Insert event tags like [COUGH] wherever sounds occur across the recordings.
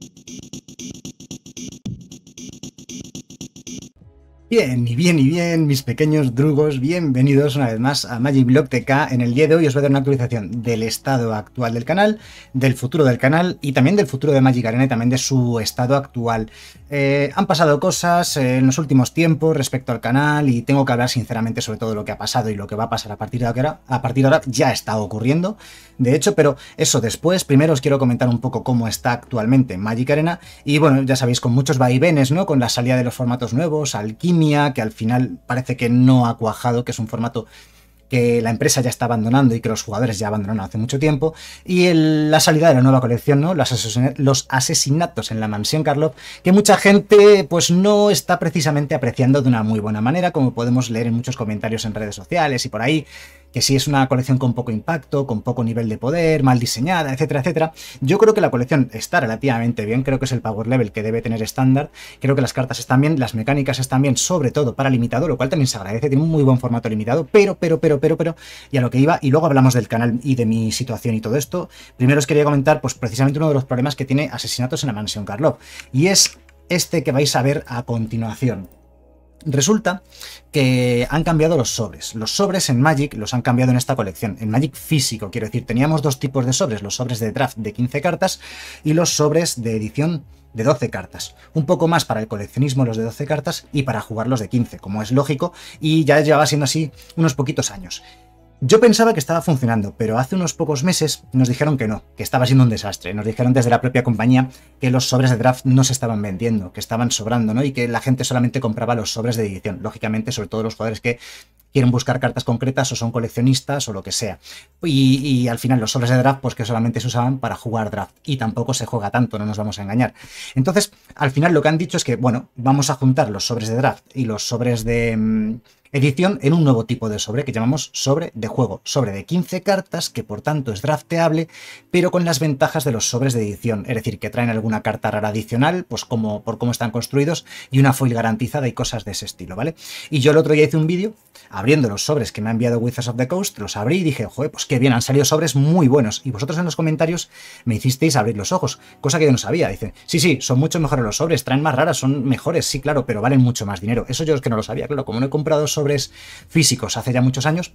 Thank you. Bien, y bien, y bien, mis pequeños drugos, bienvenidos una vez más a Magic Block TK. En el día de hoy os voy a dar una actualización del estado actual del canal, del futuro del canal y también del futuro de Magic Arena y también de su estado actual. Eh, han pasado cosas eh, en los últimos tiempos respecto al canal y tengo que hablar sinceramente sobre todo lo que ha pasado y lo que va a pasar a partir de ahora. A partir de ahora ya está ocurriendo, de hecho, pero eso después. Primero os quiero comentar un poco cómo está actualmente Magic Arena y bueno, ya sabéis, con muchos vaivenes, ¿no? Con la salida de los formatos nuevos, al que al final parece que no ha cuajado, que es un formato que la empresa ya está abandonando y que los jugadores ya abandonaron hace mucho tiempo, y la salida de la nueva colección, ¿no? Los, asesinatos en la mansión carlo que mucha gente pues no está precisamente apreciando de una muy buena manera, como podemos leer en muchos comentarios en redes sociales y por ahí, que si es una colección con poco impacto, con poco nivel de poder, mal diseñada, etcétera, etcétera, yo creo que la colección está relativamente bien, creo que es el power level que debe tener estándar, creo que las cartas están bien, las mecánicas están bien, sobre todo para limitado, lo cual también se agradece, tiene un muy buen formato limitado, pero, pero, pero, pero, pero, y a lo que iba, y luego hablamos del canal y de mi situación y todo esto, primero os quería comentar, pues precisamente uno de los problemas que tiene asesinatos en la mansión Karlov, y es este que vais a ver a continuación. Resulta que han cambiado los sobres. Los sobres en Magic los han cambiado en esta colección. En Magic físico, quiero decir, teníamos dos tipos de sobres, los sobres de draft de 15 cartas y los sobres de edición de 12 cartas. Un poco más para el coleccionismo los de 12 cartas y para jugar los de 15, como es lógico, y ya llevaba siendo así unos poquitos años. Yo pensaba que estaba funcionando, pero hace unos pocos meses nos dijeron que no, que estaba siendo un desastre. Nos dijeron desde la propia compañía que los sobres de draft no se estaban vendiendo, que estaban sobrando, ¿no? Y que la gente solamente compraba los sobres de edición. Lógicamente, sobre todo los jugadores que quieren buscar cartas concretas o son coleccionistas o lo que sea. Y, al final los sobres de draft, pues que solamente se usaban para jugar draft y tampoco se juega tanto, no nos vamos a engañar. Entonces, al final lo que han dicho es que, bueno, vamos a juntar los sobres de draft y los sobres de mm, edición en un nuevo tipo de sobre que llamamos sobre de juego, sobre de 15 cartas que por tanto es drafteable, pero con las ventajas de los sobres de edición, es decir, que traen alguna carta rara adicional, pues como por cómo están construidos y una foil garantizada y cosas de ese estilo, ¿vale? Y yo el otro día hice un vídeo abriendo los sobres que me ha enviado Wizards of the Coast, los abrí y dije, joder, pues qué bien, han salido sobres muy buenos. Y vosotros en los comentarios me hicisteis abrir los ojos, cosa que yo no sabía. Dicen, sí, sí, son mucho mejores los sobres, traen más raras, son mejores, sí, claro, pero valen mucho más dinero. Eso yo es que no lo sabía, claro, como no he comprado sobres físicos hace ya muchos años,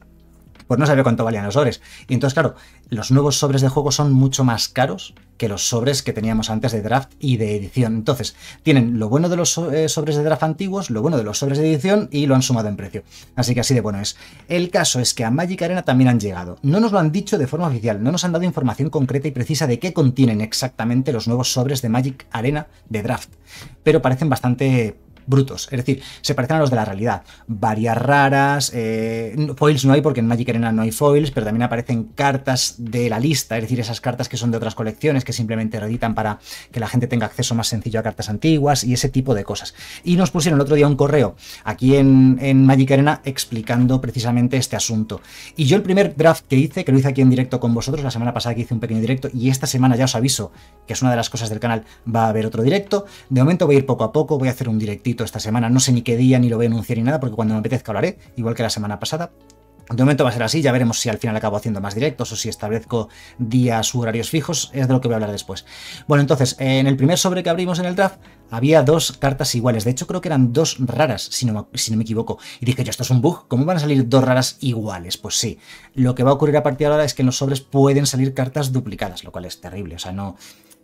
pues no sabía cuánto valían los sobres. Y entonces, claro, los nuevos sobres de juego son mucho más caros que los sobres que teníamos antes de draft y de edición. Entonces, tienen lo bueno de los eh, sobres de draft antiguos, lo bueno de los sobres de edición y lo han sumado en precio. Así que así de bueno es. El caso es que a Magic Arena también han llegado. No nos lo han dicho de forma oficial, no nos han dado información concreta y precisa de qué contienen exactamente los nuevos sobres de Magic Arena de draft, pero parecen bastante brutos, es decir, se parecen a los de la realidad. Varias raras, eh, foils no hay porque en Magic Arena no hay foils, pero también aparecen cartas de la lista, es decir, esas cartas que son de otras colecciones que simplemente reeditan para que la gente tenga acceso más sencillo a cartas antiguas y ese tipo de cosas. Y nos pusieron el otro día un correo aquí en, en Magic Arena explicando precisamente este asunto. Y yo el primer draft que hice, que lo hice aquí en directo con vosotros, la semana pasada que hice un pequeño directo y esta semana ya os aviso que es una de las cosas del canal, va a haber otro directo. De momento voy a ir poco a poco, voy a hacer un directivo esta semana. No sé ni qué día, ni lo voy a anunciar ni nada, porque cuando me apetezca hablaré, igual que la semana pasada. De momento va a ser así, ya veremos si al final acabo haciendo más directos o si establezco días u horarios fijos, es de lo que voy a hablar después. Bueno, entonces, en el primer sobre que abrimos en el draft había dos cartas iguales, de hecho creo que eran dos raras, si no, si no me equivoco, y dije yo, esto es un bug, ¿cómo van a salir dos raras iguales? Pues sí, lo que va a ocurrir a partir de ahora es que en los sobres pueden salir cartas duplicadas, lo cual es terrible, o sea, no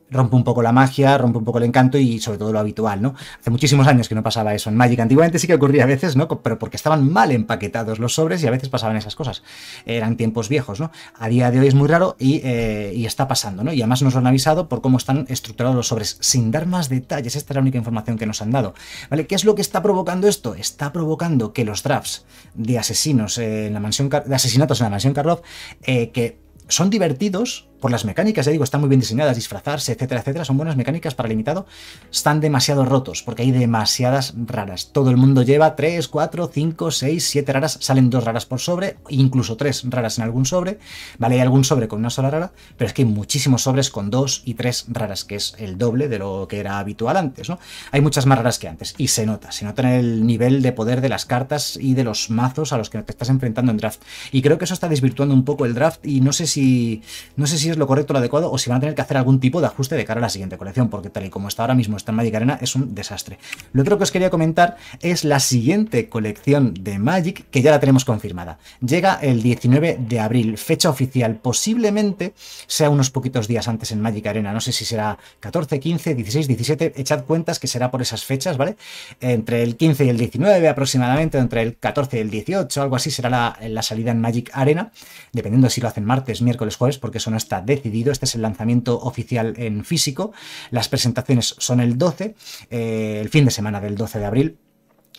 rompe un poco la magia, rompe un poco el encanto y sobre todo lo habitual, ¿no? Hace muchísimos años que no pasaba eso en Magic. Antiguamente sí que ocurría a veces, ¿no? Pero porque estaban mal empaquetados los sobres y a veces pasaban esas cosas. Eran tiempos viejos, ¿no? A día de hoy es muy raro eh, y, está pasando, ¿no? Y además nos lo han avisado por cómo están estructurados los sobres, sin dar más detalles. Esta es la única información que nos han dado, ¿vale? ¿Qué es lo que está provocando esto? Está provocando que los drafts de asesinos en la mansión... de asesinatos en la mansión Karloff, eh, que son divertidos, por las mecánicas, ya digo, están muy bien diseñadas, disfrazarse, etcétera, etcétera, son buenas mecánicas para limitado, están demasiado rotos, porque hay demasiadas raras. Todo el mundo lleva 3, 4, 5, 6, 7 raras, salen dos raras por sobre, incluso tres raras en algún sobre, ¿vale? Hay algún sobre con una sola rara, pero es que hay muchísimos sobres con dos y tres raras, que es el doble de lo que era habitual antes, ¿no? Hay muchas más raras que antes, y se nota, se nota en el nivel de poder de las cartas y de los mazos a los que te estás enfrentando en draft. Y creo que eso está desvirtuando un poco el draft, y no sé si. No sé si es lo correcto, lo adecuado, o si van a tener que hacer algún tipo de ajuste de cara a la siguiente colección, porque tal y como está ahora mismo está en Magic Arena, es un desastre. Lo otro que os quería comentar es la siguiente colección de Magic, que ya la tenemos confirmada. Llega el 19 de abril, fecha oficial, posiblemente sea unos poquitos días antes en Magic Arena, no sé si será 14, 15, 16, 17, echad cuentas que será por esas fechas, ¿vale? Entre el 15 y el 19 aproximadamente, entre el 14 y el 18, algo así será la, la salida en Magic Arena, dependiendo si lo hacen martes, miércoles, jueves, porque son hasta decidido. Este es el lanzamiento oficial en físico. Las presentaciones son el 12, eh, el fin de semana del 12 de abril.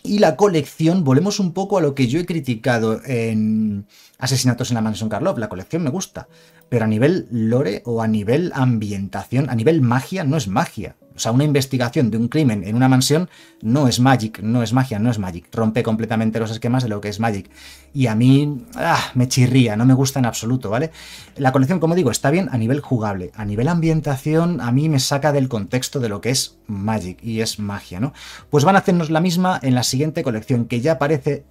Y la colección, volvemos un poco a lo que yo he criticado en Asesinatos en la Mansión carlov La colección me gusta pero a nivel lore o a nivel ambientación, a nivel magia, no es magia. O sea, una investigación de un crimen en una mansión no es Magic, no es magia, no es Magic. Rompe completamente los esquemas de lo que es Magic. Y a mí ah, me chirría, no me gusta en absoluto, ¿vale? La colección, como digo, está bien a nivel jugable. A nivel ambientación, a mí me saca del contexto de lo que es Magic y es magia, ¿no? Pues van a hacernos la misma en la siguiente colección, que ya aparece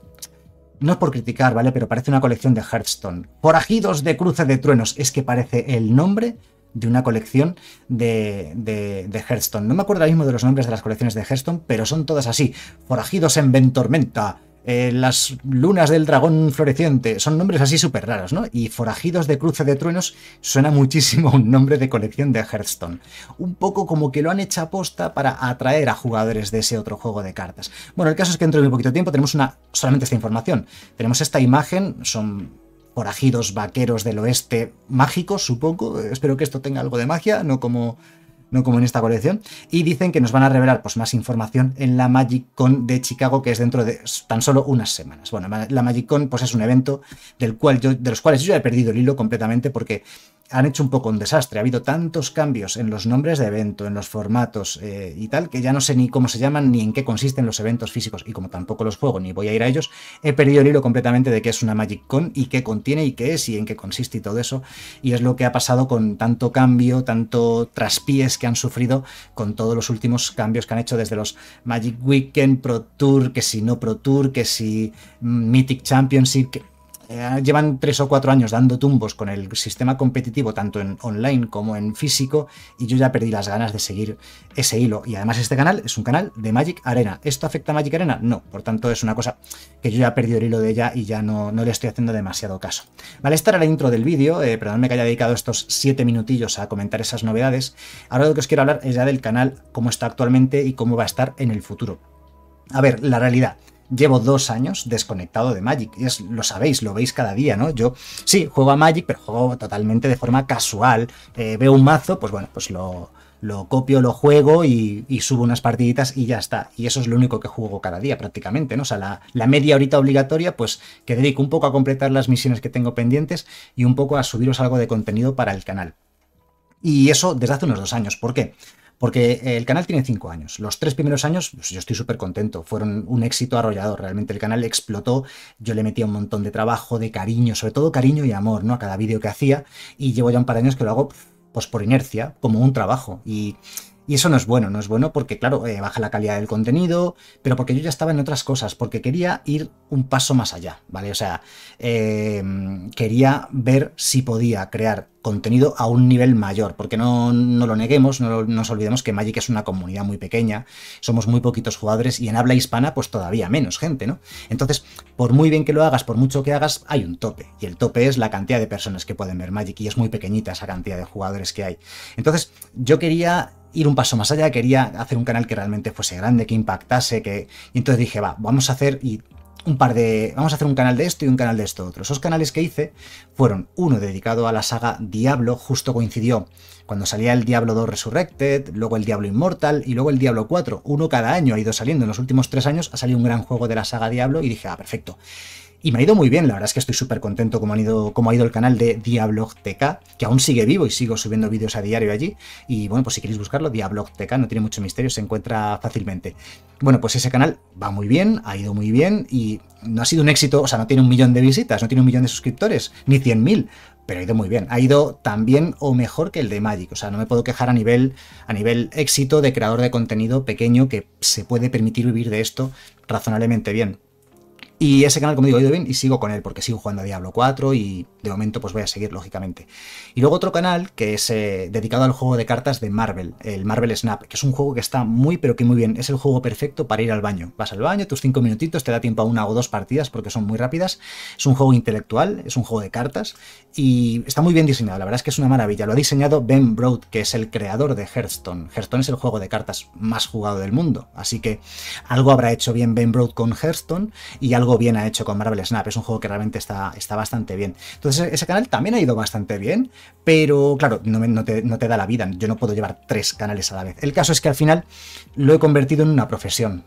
no es por criticar, ¿vale? Pero parece una colección de Hearthstone. Forajidos de cruce de truenos. Es que parece el nombre de una colección de, de, Hearthstone. No me acuerdo ahora mismo de los nombres de las colecciones de Hearthstone, pero son todas así. Forajidos en Ventormenta, eh, las lunas del dragón floreciente, son nombres así súper raros, ¿no? Y Forajidos de Cruce de Truenos suena muchísimo un nombre de colección de Hearthstone. Un poco como que lo han hecho aposta para atraer a jugadores de ese otro juego de cartas. Bueno, el caso es que dentro de un poquito de tiempo tenemos una, solamente esta información. Tenemos esta imagen, son forajidos vaqueros del oeste mágicos, supongo. Espero que esto tenga algo de magia, no como no como en esta colección. Y dicen que nos van a revelar pues, más información en la Con de Chicago, que es dentro de tan solo unas semanas. Bueno, la MagicCon pues, es un evento del cual yo, de los cuales yo ya he perdido el hilo completamente porque han hecho un poco un desastre. Ha habido tantos cambios en los nombres de evento, en los formatos eh, y tal, que ya no sé ni cómo se llaman ni en qué consisten los eventos físicos. Y como tampoco los juego ni voy a ir a ellos, he perdido el hilo completamente de qué es una Magic Con y qué contiene y qué es y en qué consiste y todo eso. Y es lo que ha pasado con tanto cambio, tanto traspiés que han sufrido con todos los últimos cambios que han hecho desde los Magic Weekend, Pro Tour, que si no Pro Tour, que si mm, Mythic Championship, eh, llevan tres o cuatro años dando tumbos con el sistema competitivo, tanto en online como en físico, y yo ya perdí las ganas de seguir ese hilo. Y además este canal es un canal de Magic Arena. ¿Esto afecta a Magic Arena? No, por tanto es una cosa que yo ya he perdido el hilo de ella y ya no, no le estoy haciendo demasiado caso. Vale, esta era la intro del vídeo, eh, perdónme que haya dedicado estos siete minutillos a comentar esas novedades. Ahora lo que os quiero hablar es ya del canal, cómo está actualmente y cómo va a estar en el futuro. A ver, la realidad llevo dos años desconectado de Magic. Es, lo sabéis, lo veis cada día, ¿no? Yo sí, juego a Magic, pero juego totalmente de forma casual. Eh, veo un mazo, pues bueno, pues lo, copio, lo juego y, subo unas partiditas y ya está. Y eso es lo único que juego cada día prácticamente, ¿no? O sea, la, la, media horita obligatoria, pues que dedico un poco a completar las misiones que tengo pendientes y un poco a subiros algo de contenido para el canal. Y eso desde hace unos dos años. ¿Por qué? Porque eh, el canal tiene cinco años. Los tres primeros años, pues, yo estoy súper contento. Fueron un éxito arrollador. Realmente el canal explotó. Yo le metía un montón de trabajo, de cariño, sobre todo cariño y amor, ¿no? A cada vídeo que hacía. Y llevo ya un par de años que lo hago pues por inercia, como un trabajo. Y y eso no es bueno, no es bueno porque, claro, eh, baja la calidad del contenido, pero porque yo ya estaba en otras cosas, porque quería ir un paso más allá, ¿vale? O sea, em, quería ver si podía crear contenido a un nivel mayor, porque no, lo neguemos, no nos olvidemos que Magic es una comunidad muy pequeña, somos muy poquitos jugadores y en habla hispana pues todavía menos gente, ¿no? Entonces, por muy bien que lo hagas, por mucho que hagas, hay un tope, y el tope es la cantidad de personas que pueden ver Magic y es muy pequeñita esa cantidad de jugadores que hay. Entonces, yo quería ir un paso más allá, quería hacer un canal que realmente fuese grande, que impactase, que... Y entonces dije, va, vamos a hacer y un par de... Vamos a hacer un canal de esto y un canal de esto otro. Esos canales que hice fueron uno dedicado a la saga Diablo, justo coincidió cuando salía el Diablo 2 Resurrected, luego el Diablo Immortal y luego el Diablo 4. Uno cada año ha ido saliendo. En los últimos tres años ha salido un gran juego de la saga Diablo y dije, ah, perfecto. Y me ha ido muy bien, la verdad es que estoy súper contento como, ido, ha ido el canal de TK, que aún sigue vivo y sigo subiendo vídeos a diario allí. Y bueno, pues si queréis buscarlo, DiabloGTK, no tiene mucho misterio, se encuentra fácilmente. Bueno, pues ese canal va muy bien, ha ido muy bien y no ha sido un éxito, o sea, no tiene un millón de visitas, no tiene un millón de suscriptores, ni 100.000, pero ha ido muy bien. Ha ido tan bien o mejor que el de Magic. O sea, no me puedo quejar a nivel, a nivel éxito de creador de contenido pequeño que se puede permitir vivir de esto razonablemente bien. Y ese canal, como digo, ha ido bien y sigo con él porque sigo jugando a Diablo 4 y de momento pues voy a seguir, lógicamente. Y luego otro canal que es eh, dedicado al juego de cartas de Marvel, el Marvel Snap, que es un juego que está muy pero que muy bien. Es el juego perfecto para ir al baño. Vas al baño, tus 5 minutitos, te da tiempo a una o dos partidas porque son muy rápidas. Es un juego intelectual, es un juego de cartas y está muy bien diseñado. La verdad es que es una maravilla. Lo ha diseñado Ben Broad, que es el creador de Hearthstone. Hearthstone es el juego de cartas más jugado del mundo. Así que algo habrá hecho bien Ben Broad con Hearthstone y algo bien ha hecho con Marvel Snap. Es un juego que realmente está, está bastante bien. Entonces, ese canal también ha ido bastante bien, pero claro, te, no te da la vida. Yo no puedo llevar tres canales a la vez. El caso es que al final lo he convertido en una profesión.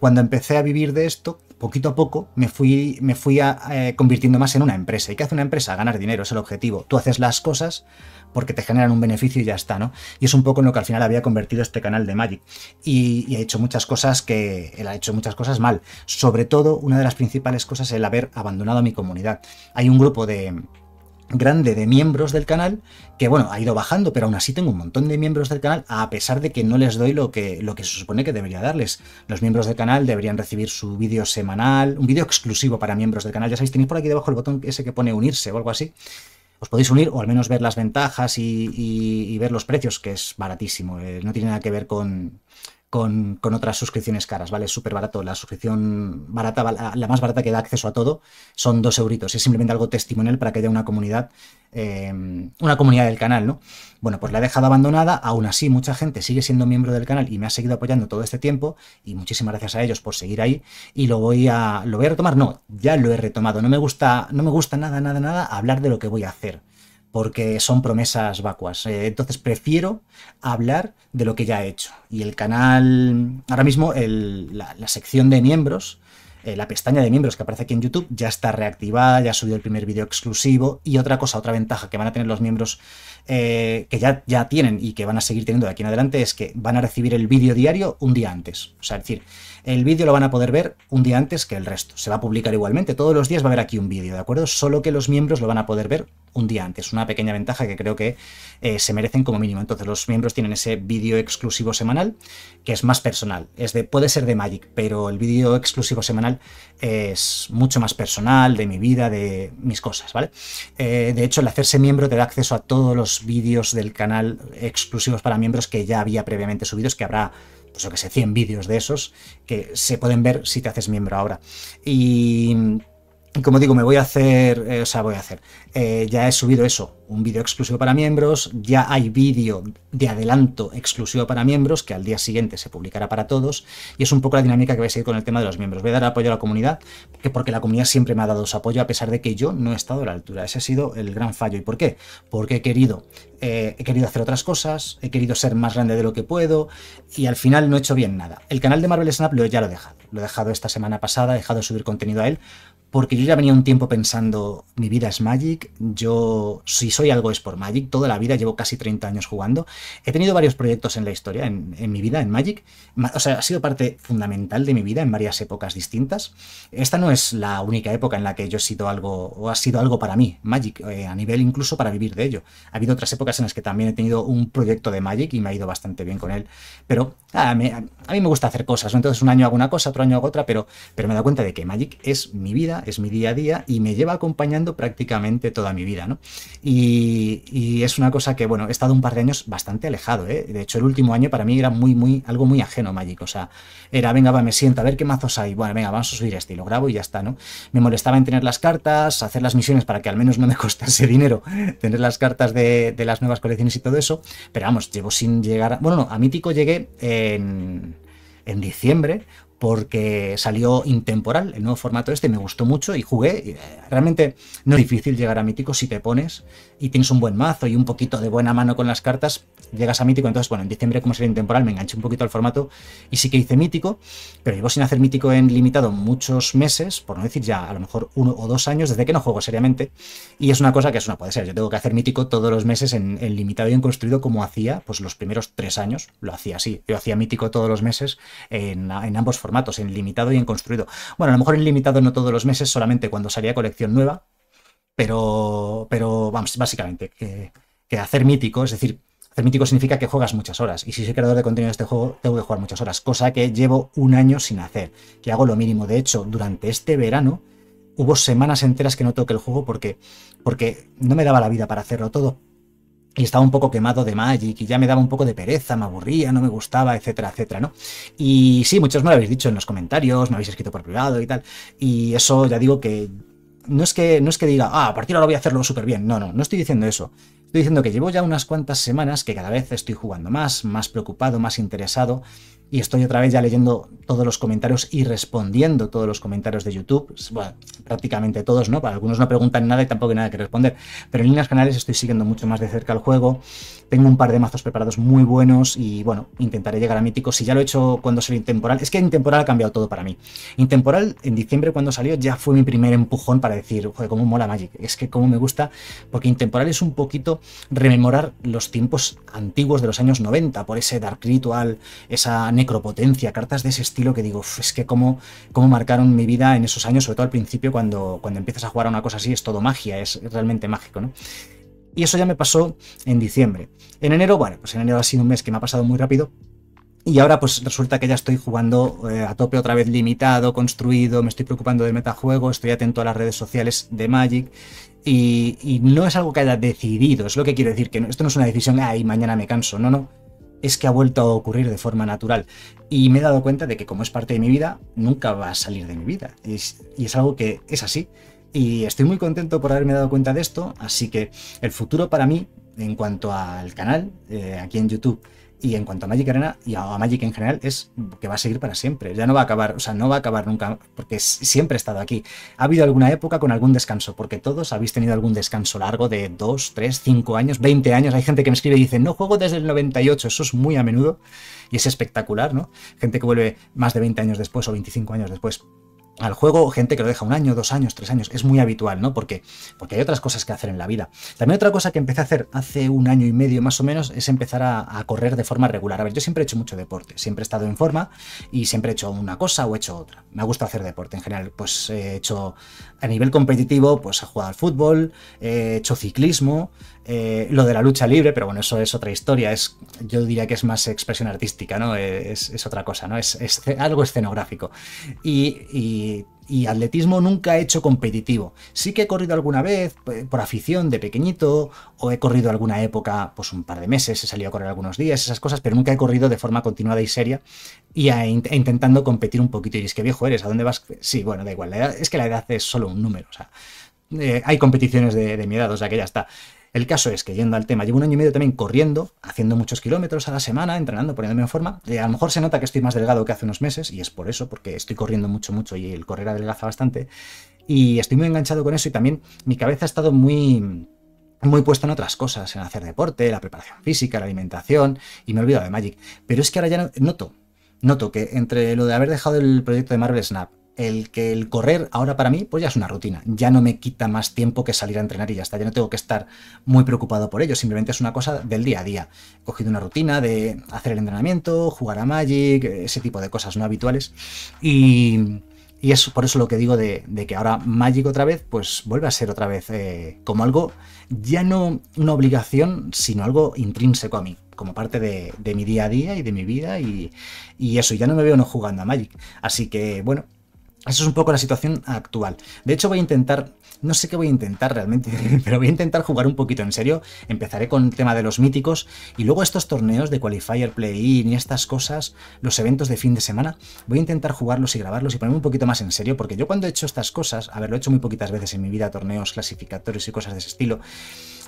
Cuando empecé a vivir de esto, poquito a poco me fui, me fui a, eh, convirtiendo más en una empresa. ¿Y qué hace una empresa? Ganar dinero, es el objetivo. Tú haces las cosas porque te generan un beneficio y ya está, ¿no? Y es un poco en lo que al final había convertido este canal de Magic. Y, ha hecho muchas cosas que. Él ha hecho muchas cosas mal. Sobre todo, una de las principales cosas es el haber abandonado a mi comunidad. Hay un grupo de grande de miembros del canal, que bueno, ha ido bajando, pero aún así tengo un montón de miembros del canal, a pesar de que no les doy lo que, lo que se supone que debería darles. Los miembros del canal deberían recibir su vídeo semanal, un vídeo exclusivo para miembros del canal. Ya sabéis, tenéis por aquí debajo el botón ese que pone unirse o algo así. Os podéis unir o al menos ver las ventajas y, ver los precios, que es baratísimo. Eh, no tiene nada que ver con, con, otras suscripciones caras, ¿vale? Es súper barato. La suscripción barata, ah, la, más barata que da acceso a todo, son dos euritos. Es simplemente algo testimonial para que haya una comunidad, em, una comunidad del canal, ¿no? Bueno, pues la he dejado abandonada. Aún así, mucha gente sigue siendo miembro del canal y me ha seguido apoyando todo este tiempo. Y muchísimas gracias a ellos por seguir ahí. Y lo voy a, lo voy a retomar. No, ya lo he retomado. No me gusta, no me gusta nada, nada, nada hablar de lo que voy a hacer porque son promesas vacuas. Eh, entonces prefiero hablar de lo que ya he hecho. Y el canal, ahora mismo la, la, sección de miembros eh, la pestaña de miembros que aparece aquí en YouTube ya está reactivada, ya ha subido el primer vídeo exclusivo y otra cosa, otra ventaja que van a tener los miembros eh, que ya, ya tienen y que van a seguir teniendo de aquí en adelante es que van a recibir el vídeo diario un día antes. O sea, es decir, el vídeo lo van a poder ver un día antes que el resto. Se va a publicar igualmente, todos los días va a haber aquí un vídeo, ¿de acuerdo? Solo que los miembros lo van a poder ver un día antes. Una pequeña ventaja que creo que eh, se merecen como mínimo. Entonces los miembros tienen ese vídeo exclusivo semanal que es más personal. Es de, puede ser de Magic, pero el vídeo exclusivo semanal es mucho más personal, de mi vida, de mis cosas, ¿vale? Eh, de hecho, el hacerse miembro te da acceso a todos los vídeos del canal exclusivos para miembros que ya había previamente subidos, que habrá, pues lo que sé, 100 vídeos de esos que se pueden ver si te haces miembro ahora. Y como digo, me voy a hacer, eh, o sea, voy a hacer, eh, ya he subido eso, un vídeo exclusivo para miembros, ya hay vídeo de adelanto exclusivo para miembros que al día siguiente se publicará para todos y es un poco la dinámica que voy a seguir con el tema de los miembros. Voy a dar apoyo a la comunidad porque, porque la comunidad siempre me ha dado su apoyo a pesar de que yo no he estado a la altura. Ese ha sido el gran fallo. ¿Y por qué? Porque he querido, eh, he querido hacer otras cosas, he querido ser más grande de lo que puedo y al final no he hecho bien nada. El canal de Marvel Snap lo, ya lo he dejado. Lo he dejado esta semana pasada, he dejado de subir contenido a él porque yo ya venía un tiempo pensando, mi vida es Magic, yo si soy algo es por Magic, toda la vida llevo casi 30 años jugando, he tenido varios proyectos en la historia, en, mi vida, en Magic, o sea, ha sido parte fundamental de mi vida en varias épocas distintas. Esta no es la única época en la que yo he sido algo, o ha sido algo para mí, Magic, eh, a nivel incluso para vivir de ello. Ha habido otras épocas en las que también he tenido un proyecto de Magic y me ha ido bastante bien con él, pero ah, a mí me gusta hacer cosas, entonces un año hago una cosa, otro año hago otra, pero, pero me he dado cuenta de que Magic es mi vida, es mi día a día y me lleva acompañando prácticamente toda mi vida, ¿no? Y, y es una cosa que, bueno, he estado un par de años bastante alejado, ¿eh? De hecho, el último año para mí era muy, muy, algo muy ajeno Magic, o sea, era, venga, va, me siento, a ver qué mazos hay, bueno, venga, vamos a subir este y lo grabo y ya está, ¿no? Me molestaba en tener las cartas, hacer las misiones para que al menos no me [LAUGHS] costase dinero tener las cartas de, las nuevas colecciones y todo eso, pero vamos, llevo sin llegar, a, bueno, no, a Mítico llegué en en diciembre, porque salió intemporal el nuevo formato este, me gustó mucho y jugué. Eh, realmente no es difícil llegar a mítico si te pones y tienes un buen mazo y un poquito de buena mano con las cartas, llegas a mítico. Entonces, bueno, en diciembre como sería intemporal me enganché un poquito al formato y sí que hice mítico, pero llevo sin hacer mítico en limitado muchos meses, por no decir ya a lo mejor uno o dos años desde que no juego seriamente. Y es una cosa que es una puede ser. Yo tengo que hacer mítico todos los meses en, limitado y en construido como hacía pues los primeros tres años. Lo hacía así. Yo hacía mítico todos los meses en, en ambos formatos formatos, en limitado y en construido. Bueno, a lo mejor en limitado no todos los meses, solamente cuando salía colección nueva, pero, pero vamos, básicamente, que, hacer mítico, es decir, hacer mítico significa que juegas muchas horas, y si soy creador de contenido de este juego, tengo que jugar muchas horas, cosa que llevo un año sin hacer, que hago lo mínimo. De hecho, durante este verano, hubo semanas enteras que no toqué el juego porque, porque no me daba la vida para hacerlo todo, y estaba un poco quemado de Magic y ya me daba un poco de pereza, me aburría, no me gustaba, etcétera, etcétera, ¿no? Y sí, muchos me lo habéis dicho en los comentarios, me habéis escrito por privado y tal, y eso ya digo que no es que, no es que diga, ah, a partir de ahora voy a hacerlo súper bien, no, no, no estoy diciendo eso. Estoy diciendo que llevo ya unas cuantas semanas que cada vez estoy jugando más, más preocupado, más interesado, y estoy otra vez ya leyendo todos los comentarios y respondiendo todos los comentarios de YouTube. prácticamente todos, ¿no? Para algunos no preguntan nada y tampoco hay nada que responder. Pero en líneas canales estoy siguiendo mucho más de cerca el juego. Tengo un par de mazos preparados muy buenos y, bueno, intentaré llegar a mítico. Si ya lo he hecho cuando salió Intemporal, es que Intemporal ha cambiado todo para mí. Intemporal, en diciembre cuando salió, ya fue mi primer empujón para decir, joder, cómo mola Magic. Es que cómo me gusta, porque Intemporal es un poquito rememorar los tiempos antiguos de los años 90, por ese Dark Ritual, esa necropotencia, cartas de ese estilo que digo, es que cómo, cómo marcaron mi vida en esos años, sobre todo al principio, cuando, cuando empiezas a jugar a una cosa así, es todo magia, es realmente mágico, ¿no? Y eso ya me pasó en diciembre. En enero, bueno, pues en enero ha sido un mes que me ha pasado muy rápido, y ahora pues resulta que ya estoy jugando eh, a tope otra vez limitado, construido, me estoy preocupando del metajuego, estoy atento a las redes sociales de Magic y, y no es algo que haya decidido, es lo que quiero decir, que esto no es una decisión, ay, mañana me canso, no, no, es que ha vuelto a ocurrir de forma natural. Y me he dado cuenta de que como es parte de mi vida, nunca va a salir de mi vida. y es, algo que es así. Y estoy muy contento por haberme dado cuenta de esto, así que el futuro para mí, en cuanto al canal, eh, aquí en YouTube, y en cuanto a Magic Arena y a Magic en general es que va a seguir para siempre. Ya no va a acabar, o sea, no va a acabar nunca porque siempre he estado aquí. Ha habido alguna época con algún descanso, porque todos habéis tenido algún descanso largo de 2, 3, 5 años, 20 años. Hay gente que me escribe y dice, no juego desde el 98, eso es muy a menudo y es espectacular, ¿no? Gente que vuelve más de 20 años después o 25 años después al juego, gente que lo deja un año, dos años, tres años, es muy habitual, ¿no? Porque, porque hay otras cosas que hacer en la vida. También otra cosa que empecé a hacer hace un año y medio más o menos es empezar a, a, correr de forma regular. A ver, yo siempre he hecho mucho deporte, siempre he estado en forma y siempre he hecho una cosa o he hecho otra. Me gusta hacer deporte en general, pues he hecho a nivel competitivo, pues he jugado al fútbol, he hecho ciclismo, eh, lo de la lucha libre, pero bueno, eso es otra historia. Es, yo diría que es más expresión artística, ¿no? Eh, es, otra cosa, ¿no? Es, algo escenográfico. Y, atletismo nunca he hecho competitivo. Sí que he corrido alguna vez eh, por afición de pequeñito, o he corrido alguna época, pues un par de meses, he salido a correr algunos días, esas cosas, pero nunca he corrido de forma continuada y seria y e intentando competir un poquito. Y es que viejo eres, ¿a dónde vas? Sí, bueno, da igual. es que la edad es solo un número, o sea. hay competiciones de, de mi edad, o sea que ya está. El caso es que yendo al tema, llevo un año y medio también corriendo, haciendo muchos kilómetros a la semana, entrenando, poniéndome en forma. a lo mejor se nota que estoy más delgado que hace unos meses y es por eso, porque estoy corriendo mucho, mucho y el correr adelgaza bastante. Y estoy muy enganchado con eso y también mi cabeza ha estado muy muy puesta en otras cosas, en hacer deporte, la preparación física, la alimentación, y me he olvidado de Magic. Pero es que ahora ya noto, noto que entre lo de haber dejado el proyecto de Marvel Snap, el que el correr ahora para mí pues ya es una rutina, ya no me quita más tiempo que salir a entrenar y ya está, ya no tengo que estar muy preocupado por ello, simplemente es una cosa del día a día. He cogido una rutina de hacer el entrenamiento, jugar a Magic, ese tipo de cosas no habituales y, es por eso lo que digo de, que ahora Magic otra vez pues vuelve a ser otra vez eh, como algo ya no una obligación sino algo intrínseco a mí como parte de, mi día a día y de mi vida y, y, eso, ya no me veo no jugando a Magic. Así que bueno, eso es un poco la situación actual. De hecho, voy a intentar, no sé qué voy a intentar realmente, [LAUGHS] pero voy a intentar jugar un poquito en serio. Empezaré con el tema de los míticos y luego estos torneos de qualifier, play-in y estas cosas, los eventos de fin de semana, voy a intentar jugarlos y grabarlos y ponerme un poquito más en serio, porque yo cuando he hecho estas cosas, a ver, lo he hecho muy poquitas veces en mi vida, torneos clasificatorios y cosas de ese estilo,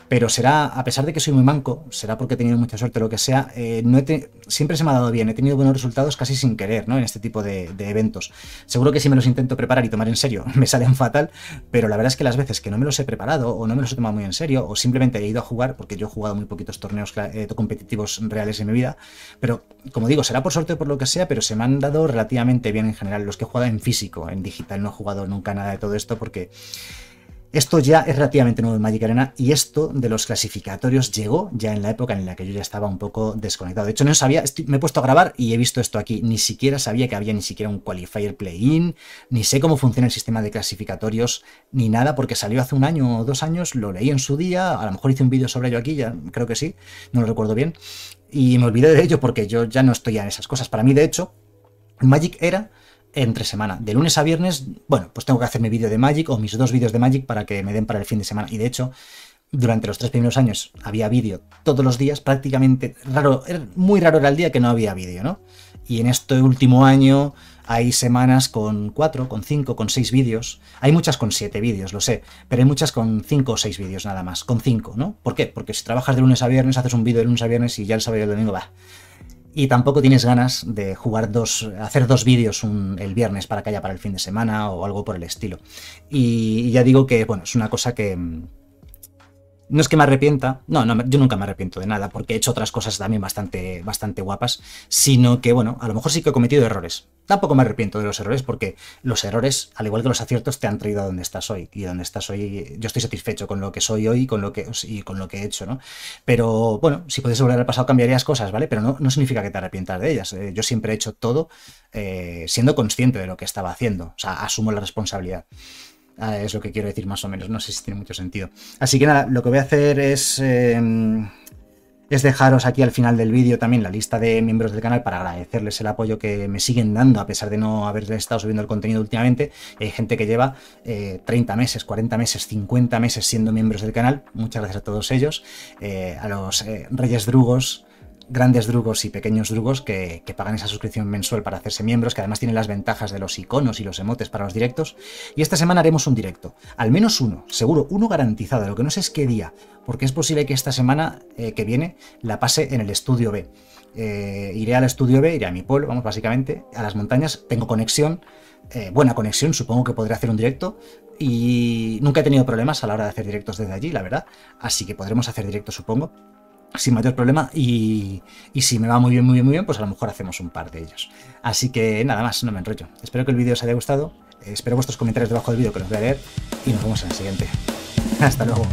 pero será, a pesar de que soy muy manco, será porque he tenido mucha suerte, o lo que sea, eh, no siempre se me ha dado bien, he tenido buenos resultados casi sin querer, ¿no? En este tipo de, eventos. Seguro que si me los intento preparar y tomar en serio, [LAUGHS] me salen fatal, pero la verdad es que las veces que no me los he preparado o no me los he tomado muy en serio o simplemente he ido a jugar, porque yo he jugado muy poquitos torneos eh, competitivos reales en mi vida, pero como digo, será por suerte o por lo que sea, pero se me han dado relativamente bien en general los que he jugado en físico, en digital no he jugado nunca nada de todo esto porque esto ya es relativamente nuevo en Magic Arena y esto de los clasificatorios llegó ya en la época en la que yo ya estaba un poco desconectado. De hecho, no sabía, me he puesto a grabar y he visto esto aquí. Ni siquiera sabía que había ni siquiera un qualifier play-in, ni sé cómo funciona el sistema de clasificatorios, ni nada, porque salió hace un año o dos años, lo leí en su día, a lo mejor hice un vídeo sobre ello aquí, ya creo que sí, no lo recuerdo bien. Y me olvidé de ello porque yo ya no estoy en esas cosas. Para mí, de hecho, Magic era entre semana. De lunes a viernes, bueno, pues tengo que hacer mi vídeo de Magic o mis dos vídeos de Magic para que me den para el fin de semana. Y de hecho, durante los tres primeros años había vídeo todos los días, prácticamente raro, er, muy raro era el día que no había vídeo, ¿no? Y en este último año hay semanas con cuatro, con cinco, con seis vídeos. Hay muchas con siete vídeos, lo sé, pero hay muchas con cinco o seis vídeos nada más, con cinco, ¿no? ¿Por qué? Porque si trabajas de lunes a viernes, haces un vídeo de lunes a viernes y ya el sábado y el domingo va y tampoco tienes ganas de jugar dos, hacer dos vídeos un, el viernes para que haya para el fin de semana o algo por el estilo. Y ya digo que, bueno, es una cosa que, mm, no es que me arrepienta, no, no, yo nunca me arrepiento de nada, porque he hecho otras cosas también bastante, bastante guapas, sino que, bueno, a lo mejor sí que he cometido errores. Tampoco me arrepiento de los errores, porque los errores, al igual que los aciertos, te han traído a donde estás hoy. Y donde estás hoy, yo estoy satisfecho con lo que soy hoy con lo que, y con lo que he hecho, ¿no? Pero, bueno, si pudiese volver al pasado, cambiarías cosas, ¿vale? Pero no, significa que te arrepientas de ellas. Eh, yo siempre he hecho todo eh, siendo consciente de lo que estaba haciendo. O sea, asumo la responsabilidad. Ah, es lo que quiero decir más o menos, no sé si tiene mucho sentido. Así que nada, lo que voy a hacer es... Em, es dejaros aquí al final del vídeo también la lista de miembros del canal para agradecerles el apoyo que me siguen dando a pesar de no haber estado subiendo el contenido últimamente. Hay gente que lleva 30 eh, meses, 40 meses, 50 meses siendo miembros del canal. Muchas gracias a todos ellos. Eh, a los eh, Reyes Drugos, grandes drugos y pequeños drugos que, pagan esa suscripción mensual para hacerse miembros, que además tienen las ventajas de los iconos y los emotes para los directos. Y esta semana haremos un directo, al menos uno, seguro, uno garantizado, lo que no sé es qué día, porque es posible que esta semana eh, que viene la pase en el estudio B. Eh, iré al estudio B, iré a mi pueblo, vamos, básicamente, a las montañas, tengo conexión, eh, buena conexión, supongo que podré hacer un directo, y nunca he tenido problemas a la hora de hacer directos desde allí, la verdad, así que podremos hacer directos, supongo sin mayor problema y, si me va muy bien, muy bien, muy bien, pues a lo mejor hacemos un par de ellos. Así que nada más, no me enrollo. Espero que el vídeo os haya gustado, eh, espero vuestros comentarios debajo del vídeo que los voy a leer y nos vemos en el siguiente. [LAUGHS] Hasta luego.